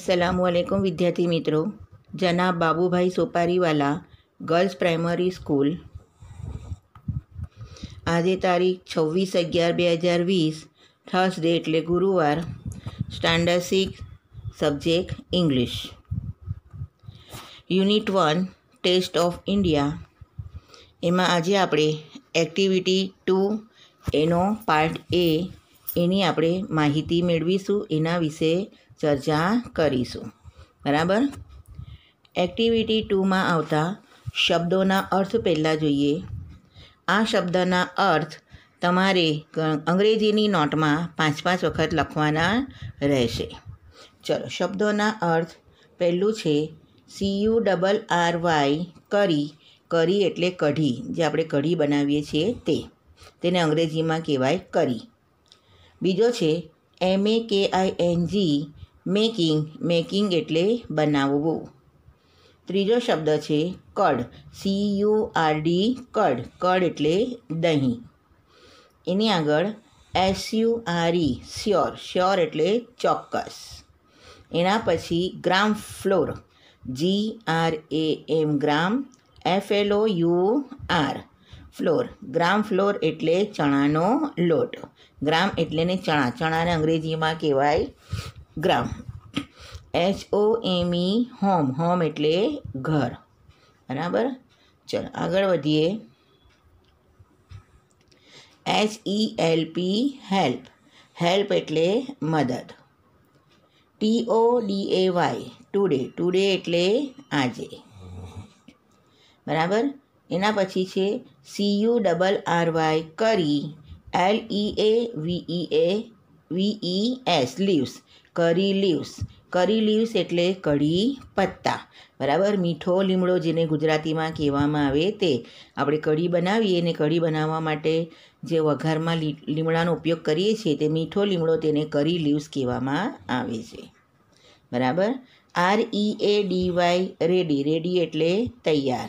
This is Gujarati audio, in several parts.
અસલામુ અલૈકુમ વિદ્યાર્થી મિત્રો જના Babubhai Sopariwala girls primary school આજે તારીખ છવ્વીસ અગિયાર બે હજાર વીસ થર્સડે એટલે ગુરુવાર standard six subject English unit one taste of India એમાં આજે આપણે એક્ટિવિટી ટુ એનો પાર્ટ એ એની આપણે માહિતી મેળવીશું એના વિશે ચર્ચા કરીશું બરાબર એક્ટિવિટી ટુમાં આવતા શબ્દોના અર્થ પહેલાં જોઈએ આ શબ્દના અર્થ તમારે અંગ્રેજીની નોટમાં પાંચ પાંચ વખત લખવાના રહેશે ચલો શબ્દોના અર્થ પહેલું છે C U double R Y curry curry એટલે કઢી જે આપણે કઢી બનાવીએ છીએ તે તેને અંગ્રેજીમાં કહેવાય કરી બીજો છે M A K I N G making making એટલે બનાવવું ત્રીજો શબ્દ છે curd C U R D curd curd એટલે દહીં એની આગળ S U R E sure sure એટલે ચોક્કસ એના પછી gram flour G R A M gram F L O U R flour gram flour એટલે ચણાનો લોટ ગ્રામ એટલે ને ચણા ચણાને અંગ્રેજીમાં કહેવાય gram H O M E home home એટલે ઘર બરાબર ચલો આગળ વધીએ H E L P help help એટલે મદદ T O D A Y today today એટલે આજે બરાબર એના પછી છે C U double R Y curry L E A V E A V V E S leaves curry leaves curry leaves એટલે કઢી પત્તા બરાબર મીઠો લીમડો જેને ગુજરાતીમાં કહેવામાં આવે તે આપણે કઢી બનાવીએ અને કઢી બનાવવા માટે જે વઘારમાં લીમડાનો ઉપયોગ કરીએ છીએ તે મીઠો લીમડો તેને કરી લીવ્સ કહેવામાં આવે છે બરાબર R E A D Y ready ready એટલે તૈયાર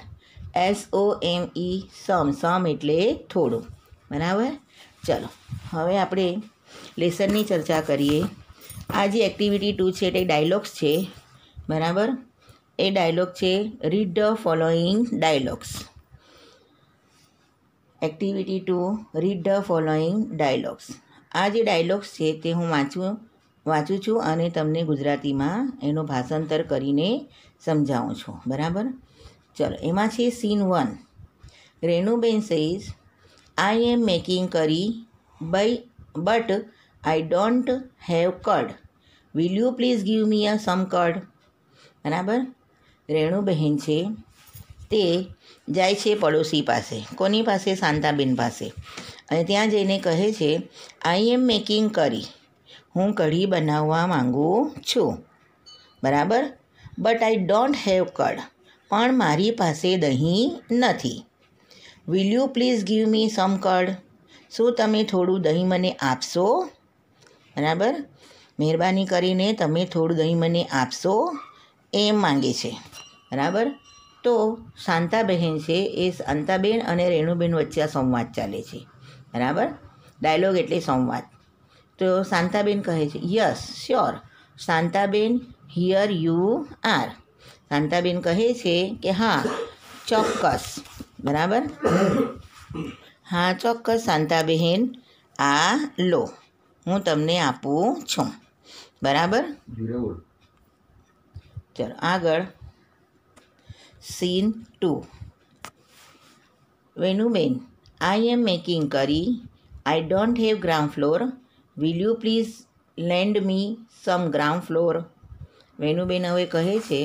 એસ ઓ એમ ઈ સમ સમ એટલે થોડું બરાબર ચલો હવે આપણે લેસનની ચર્ચા કરીએ આ જે એક્ટિવિટી ટુ છે તે ડાયલોગ્સ છે બરાબર એ ડાયલોગ છે read the following dialogues activity two read the following dialogues આ જે ડાયલોગ્સ છે તે હું વાંચું વાંચું છું અને તમને ગુજરાતીમાં એનું ભાષાંતર કરીને સમજાવું છું બરાબર ચલો એમાં છે scene one Renuben says I am making curry by but I don't have curd will you please give me a some curd બરાબર રેણુબહેન છે તે જાય છે પડોશી પાસે કોની પાસે શાંતાબેન પાસે અને ત્યાં જઈને કહે છે આઈ એમ મેકિંગ કરી હું કઢી બનાવવા માગું છું બરાબર but I don't have curd પણ મારી પાસે દહીં નથી will you please give me some curd શું તમે થોડું દહીં મને આપશો બરાબર મહેરબાની કરીને તમે થોડું દહીં મને આપશો એમ માંગે છે બરાબર તો શાંતાબહેન છે એ શાંતાબેન અને રેણુબેન વચ્ચે આ સંવાદ ચાલે છે બરાબર ડાયલોગ એટલે સંવાદ તો શાંતાબેન કહે છે yes sure Shantaben here you are Shantaben કહે છે કે હા ચોક્કસ બરાબર હા ચોક્કસ શાંતાબહેન આ લો હું તમને આપું છું બરાબર ચલો આગળ scene two Venuben I am making curry I don't have ground flour will you please lend me some ground flour Venuben હવે કહે છે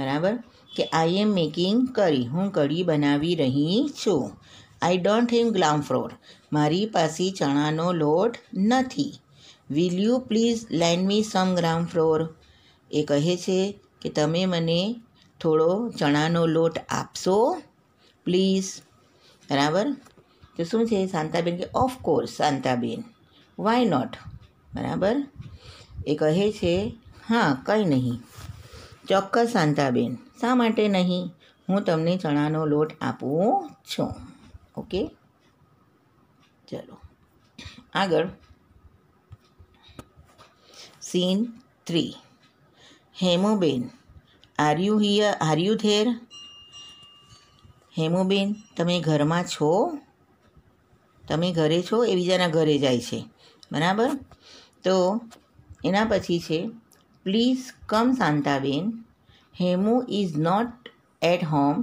બરાબર કે આઈ એમ મેકિંગ કરી હું કઢી બનાવી રહી છું I don't have gram flour મારી પાસે ચણાનો લોટ નથી will you please lend me some gram flour એ કહે છે કે તમે મને થોડો ચણાનો લોટ આપશો પ્લીઝ બરાબર તો શું છે શાંતાબેન કે ઓફકોર્સ શાંતાબેન વાય નોટ બરાબર એ કહે છે હા કંઈ નહીં ચોક્કસ શાંતાબેન શા માટે નહીં હું તમને ચણાનો લોટ આપું છું ઓકે ચલો આગળ scene three Hemuben are you here are you there Hemuben તમે ઘરમાં છો તમે ઘરે છો એ બીજાના ઘરે જાય છે બરાબર તો એના પછી છે please come Shantaben Hemu is not at home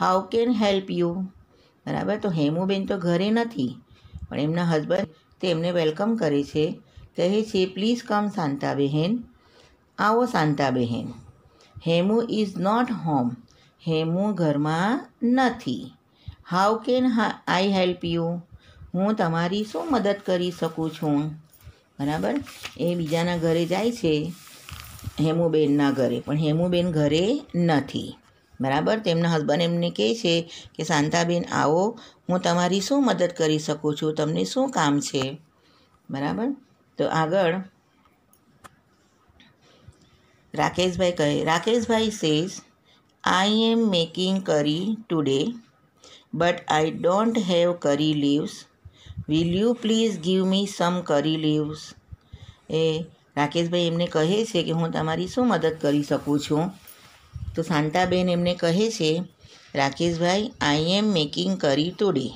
how can help you બરાબર તો હેમુબેન તો ઘરે નથી પણ એમના હસબન્ડ તેમને વેલકમ કરે છે કહે છે પ્લીઝ કમ શાંતાબહેન આવો Shantabahen Hemu is not home Hemu ઘરમાં નથી how can I help you હું તમારી શું મદદ કરી શકું છું બરાબર એ બીજાના ઘરે જાય છે હેમુબેનના ઘરે પણ હેમુબેન ઘરે નથી બરાબર તેમના હસબન્ડ એમને કહે છે કે શાંતાબેન આવો હું તમારી શું મદદ કરી શકું છું તમને શું કામ છે બરાબર તો આગળ રાકેશભાઈ કહે Rakeshbhai says I am making curry today but I don't have curry leaves will you please give me some curry leaves એ રાકેશભાઈ એમને કહે છે કે હું તમારી શું મદદ કરી શકું છું તો શાંતાબેન એમને કહે છે રાકેશભાઈ આઈ એમ મેકિંગ કરી ટુડે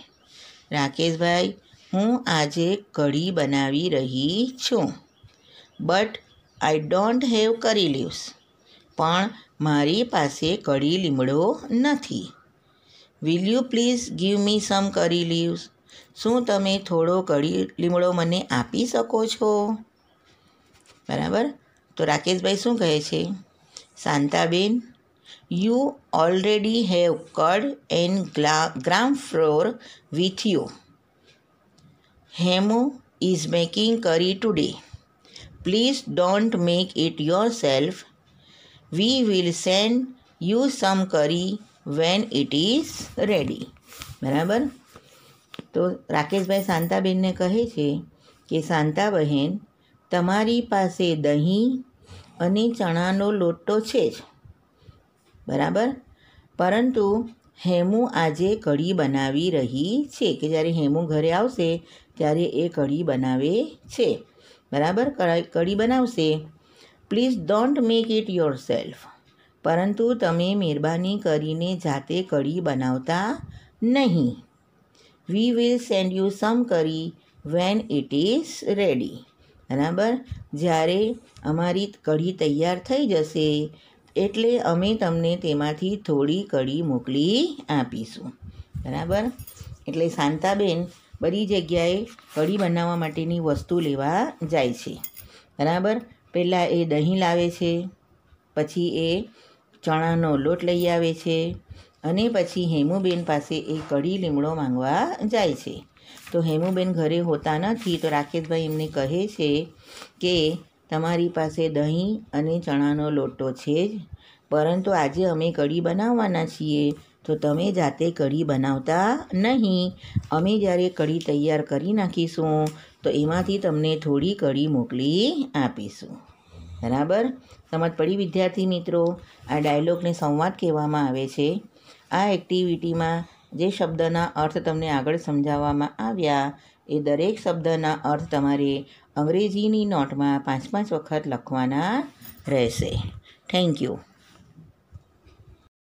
રાકેશભાઈ હું આજે કઢી બનાવી રહી છું but I don't have curry leaves પણ મારી પાસે કઢી લીમડો નથી will you please give me some curry leaves શું તમે થોડો કઢી લીમડો મને આપી શકો છો બરાબર તો રાકેશભાઈ શું કહે છે Shantaben you already have curd and ગ્લા gram flour with you Hemu is making curry today please don't make it yourself we will send you some curry when it is ready બરાબર તો રાકેશભાઈ શાંતાબેનને કહે છે કે શાંતા બહેન તમારી પાસે દહીં અને ચણાનો લોટો છે જ બરાબર પરંતુ હેમુ આજે કઢી બનાવી રહી છે કે જ્યારે હેમુ ઘરે આવશે ત્યારે એ કઢી બનાવે છે બરાબર કઢી બનાવશે please don't make it yourself પરંતુ તમે મહેરબાની કરીને જાતે કઢી બનાવતા નહીં we will send you some curry when it is ready બરાબર જ્યારે અમારી કઢી તૈયાર થઈ જશે એટલે અમે તમને તેમાંથી થોડી કઢી મોકલી આપીશું બરાબર એટલે શાંતાબેન બધી જગ્યાએ કઢી બનાવવા માટેની વસ્તુ લેવા જાય છે બરાબર પહેલાં એ દહીં લાવે છે પછી એ ચણાનો લોટ લઈ આવે છે અને પછી હેમુબેન પાસે એ કઢી લીમડો માંગવા જાય છે તો હેમુબેન ઘરે હોતા નથી તો રાકેશભાઈ એમને કહે છે કે તમારી પાસે દહીં અને ચણાનો લોટો છે જ પરંતુ આજે અમે કઢી બનાવવાના છીએ તો તમે જાતે કઢી બનાવતા નહીં અમે જ્યારે કઢી તૈયાર કરી નાખીશું તો એમાંથી તમને થોડી કઢી મોકલી આપીશું બરાબર સમજ પડી વિદ્યાર્થી મિત્રો આ ડાયલોગને સંવાદ કહેવામાં આવે છે આ એક્ટિવિટીમાં જે શબ્દના અર્થ તમને આગળ સમજાવવામાં આવ્યા એ દરેક શબ્દના અર્થ તમારે અંગ્રેજીની નોટમાં પાંચ પાંચ વખત લખવાના રહેશે થેન્ક યુ